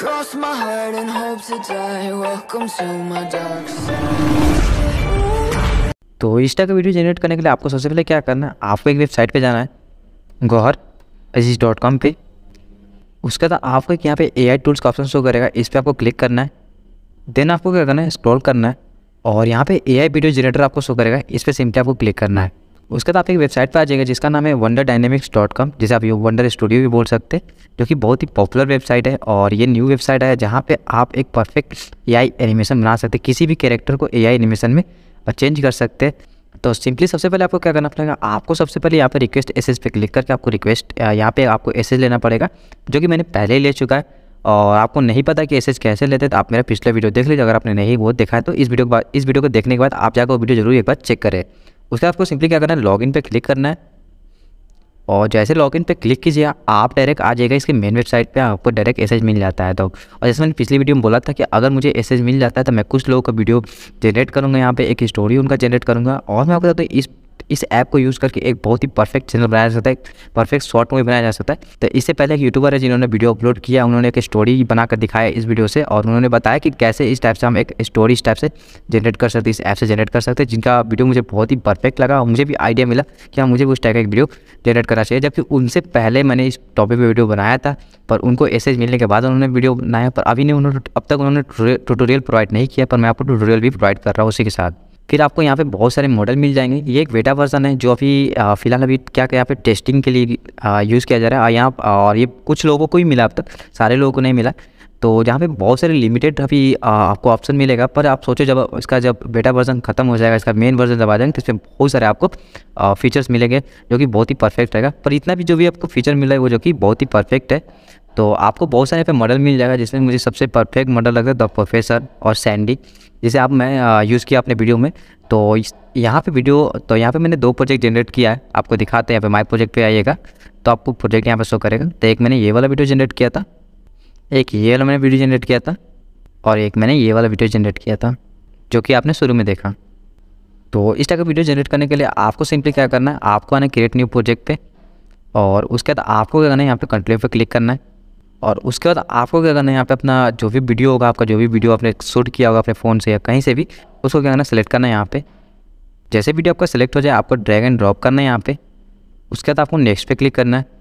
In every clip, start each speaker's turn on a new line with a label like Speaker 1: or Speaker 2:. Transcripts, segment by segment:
Speaker 1: Cross my heart and hope to die. Welcome to my dark side. तो Insta का video generate करने के लिए आपको सबसे पहले क्या करना है आपको एक वेबसाइट पे जाना है गौहर अजीज डॉट कॉम पर उसके बाद आपको एक यहाँ पे ए आई टूल्स का ऑप्शन शो करेगा इस पर आपको क्लिक करना है देन आपको क्या करना है स्क्रॉल करना है और यहाँ पे ए आई वीडियो जनरेटर आपको शो करेगा इस पर सिंपली आपको क्लिक करना है उसके बाद आप एक वेबसाइट पर आ जाएगा जिसका नाम है वंडर डायनेमिक्स डॉट कॉम जिसे आप वंडर स्टूडियो भी बोल सकते हैं जो कि बहुत ही पॉपुलर वेबसाइट है और ये न्यू वेबसाइट है जहाँ पे आप एक परफेक्ट एआई एनिमेशन बना सकते हैं किसी भी कैरेक्टर को एआई एनिमेशन में चेंज कर सकते हैं तो सिंपली सबसे पहले आपको क्या करना पड़ेगा आपको सबसे पहले यहाँ पर रिक्वेस्ट एस पे क्लिक करके आपको रिक्वेस्ट यहाँ पे आपको एसेज लेना पड़ेगा जो कि मैंने पहले ही ले चुका है और आपको नहीं पता कि एसेज कैसे लेते हैं तो आप मेरा पिछला वीडियो देख लीजिए अगर आपने नहीं वो देखा है तो इस वीडियो के बाद इस वीडियो को देखने के बाद आप जाकर वो वीडियो जरूर एक बार चेक करें उसके आपको सिंपली क्या करना है लॉगिन पे क्लिक करना है और जैसे लॉगिन पे क्लिक कीजिए आप डायरेक्ट आ जाएगा इसके मेन वेबसाइट पे आपको डायरेक्ट एसेज मिल जाता है तो और जैसे मैंने पिछली वीडियो में बोला था कि अगर मुझे एसेज मिल जाता है तो मैं कुछ लोगों का वीडियो जनरेट करूँगा यहाँ पे एक स्टोरी उनका जनरेट करूँगा और मैं आपको बताता हूँ इस इस ऐप को यूज़ करके एक बहुत ही परफेक्ट चैनल बनाया जा सकता है परफेक्ट शॉर्ट मूवी बनाया जा सकता है तो इससे पहले एक यूट्यूबर है जिन्होंने वीडियो अपलोड किया उन्होंने एक स्टोरी बनाकर दिखाया इस वीडियो से और उन्होंने बताया कि कैसे इस टाइप से हम एक स्टोरी इस टाइप से जनरेट कर सकते इस ऐप से जनरेट कर सकते जिनका वीडियो मुझे बहुत ही परफेक्ट लगा और मुझे भी आइडिया मिला कि हाँ मुझे उस टाइप का एक वीडियो जनरेट करना चाहिए जबकि उनसे पहले मैंने इस टॉपिक पर वीडियो बनाया था पर उनको एसेज मिलने के बाद उन्होंने वीडियो बनाया पर अभी नहीं उन्होंने अब तक उन्होंने ट्यूटोरियल प्रोवाइड नहीं किया पर मैं आपको ट्यूटोरियल भी प्रोवाइड कर रहा हूँ उसी के साथ फिर आपको यहाँ पे बहुत सारे मॉडल मिल जाएंगे ये एक बेटा वर्जन है जो अभी फ़िलहाल अभी क्या क्या यहाँ पे टेस्टिंग के लिए यूज़ किया जा रहा है यहाँ और ये कुछ लोगों को ही मिला अब तक सारे लोगों को नहीं मिला तो यहाँ पे बहुत सारे लिमिटेड अभी आपको ऑप्शन मिलेगा पर आप सोचो जब इसका जब बेटा वर्जन खत्म हो जाएगा इसका मेन वर्जन जब आ जाएंगे तो इसमें बहुत सारे आपको फीचर्स मिलेंगे जो कि बहुत ही परफेक्ट रहेगा पर इतना भी जो भी आपको फीचर मिला है वो जो कि बहुत ही परफेक्ट है तो आपको बहुत सारे यहाँ पे मॉडल मिल जाएगा जिसमें मुझे सबसे परफेक्ट मॉडल लग रहा है द प्रोफेसर और सैंडी जैसे आप मैं यूज़ किया अपने वीडियो में तो यहाँ पे वीडियो तो यहाँ पे मैंने दो प्रोजेक्ट जनरेट किया है आपको दिखाते हैं यहाँ पे माई प्रोजेक्ट पे आइएगा तो आपको प्रोजेक्ट यहाँ पे शो करेगा तो एक मैंने ये वाला वीडियो जनरेट किया था एक ये वाला मैंने वीडियो जनरेट किया था और एक मैंने ये वाला वीडियो जनरेट किया था जो कि आपने शुरू में देखा तो इस टाइप का वीडियो जनरेट करने के लिए आपको सिंपली क्या करना है आपको आना क्रिएट न्यू प्रोजेक्ट पर और उसके बाद आपको क्या करना है यहाँ पर कंट्रोल पर क्लिक करना है और उसके बाद आपको क्या करना है यहाँ पे अपना जो भी वीडियो होगा आपका जो भी वीडियो आपने शूट किया होगा अपने फ़ोन से या कहीं से भी उसको क्या करना है सेलेक्ट करना है यहाँ पे जैसे वीडियो आपका सेलेक्ट हो जाए आपको ड्रैग एंड ड्रॉप करना है यहाँ पे उसके बाद आपको नेक्स्ट पे क्लिक करना है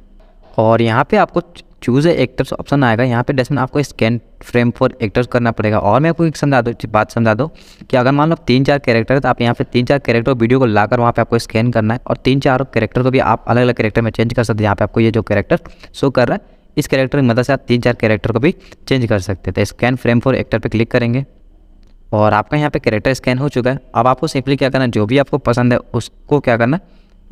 Speaker 1: और यहाँ पे आपको चूज़ एक्टर्स ऑप्शन आएगा यहाँ पे डेस्टमेंट आपको स्कैन फ्रेम फॉर एक्टर्स करना पड़ेगा और मैं आपको एक समझा दो बात समझा दो कि अगर मान लो तीन चार कैरेक्टर है तो आप यहाँ पे तीन चार कैरेक्टर वीडियो को लाकर वहाँ पे आपको स्कैन करना है और तीन चार कैरेक्टर को भी आप अलग अलग कैरेक्टर में चेंज कर सकते हैं यहाँ पे आपको ये जो कैरेक्टर शो कर रहा है इस कैरेक्टर की मदद से आप तीन चार कैरेक्टर को भी चेंज कर सकते हैं तो स्कैन फ्रेम फॉर एक्टर पर क्लिक करेंगे और आपका यहाँ पे कैरेक्टर स्कैन हो चुका है अब आपको सिंपली क्या करना जो भी आपको पसंद है उसको क्या करना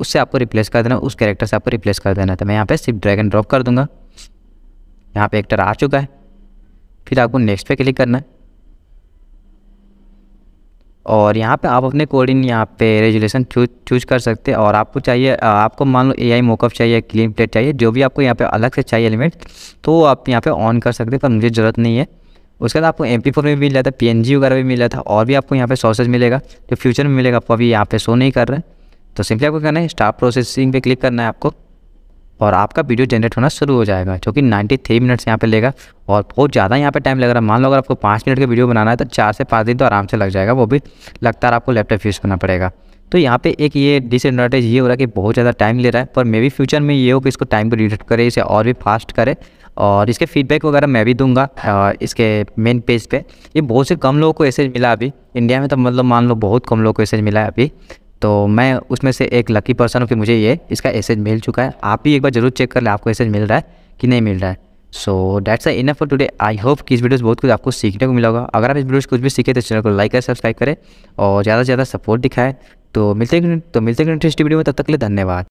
Speaker 1: उससे आपको रिप्लेस कर देना उस कैरेक्टर से आपको रिप्लेस कर देना तो मैं यहाँ पे सिर्फ ड्रैग एंड ड्रॉप कर दूंगा यहाँ पे एक्टर आ चुका है फिर आपको नेक्स्ट पे क्लिक करना है और यहाँ पे आप अपने कोडिंग यहाँ पे रेजुलेशन चूज चूज कर सकते हैं और आपको चाहिए आपको मान लो ए आई मोकअप चाहिए क्लीन प्लेट चाहिए जो भी आपको यहाँ पे अलग से चाहिए एलिमेंट तो आप यहाँ पे ऑन कर सकते हैं पर मुझे ज़रूरत नहीं है उसके बाद आपको एम पी फोर में मिल जाता है पी एन जी वगैरह भी मिल जाता है और भी आपको यहाँ पे सोर्सेज मिलेगा जो फ्यूचर में मिलेगा आपको अभी यहाँ पे शो नहीं कर रहे हैं तो सिंपली आपको करना है स्टाफ प्रोसेसिंग पे क्लिक करना है आपको और आपका वीडियो जनरेट होना शुरू हो जाएगा जो कि नाइन्टी थ्री मिनट्स यहाँ पे लेगा और बहुत ज़्यादा यहाँ पे टाइम लग रहा है मान लो अगर आपको पाँच मिनट का वीडियो बनाना है तो चार से पाँच दिन तो आराम से लग जाएगा वो भी लगातार आपको लैपटॉप यूज़ करना पड़ेगा तो यहाँ पे एक ये डिसएडवांटेज ये हो रहा है कि बहुत ज़्यादा टाइम ले रहा है पर मे भी फ्यूचर में ये हो कि इसको टाइम को रिडक्ट करे इसे और भी फास्ट करे और इसके फीडबैक वगैरह मैं भी दूंगा इसके मेन पेज पे ये बहुत से कम लोगों को ऐसे मिला अभी इंडिया में तो मतलब मान लो बहुत कम लोगों को ऐसे मिला है अभी तो मैं उसमें से एक लकी पर्सन हूँ कि मुझे ये इसका एसेज मिल चुका है आप ही एक बार जरूर चेक कर लें आपको एसेज मिल रहा है कि नहीं मिल रहा है so that's I enough for today I hope कि इस वीडियो से बहुत कुछ आपको सीखने को मिला होगा अगर आप इस वीडियो से कुछ भी सीखे तो चैनल को लाइक करें सब्सक्राइब करें और ज़्यादा से ज़्यादा सपोर्ट दिखाएं तो मिलते तो मिलते इंटरेस्टिंग वीडियो में तब तक के लिए धन्यवाद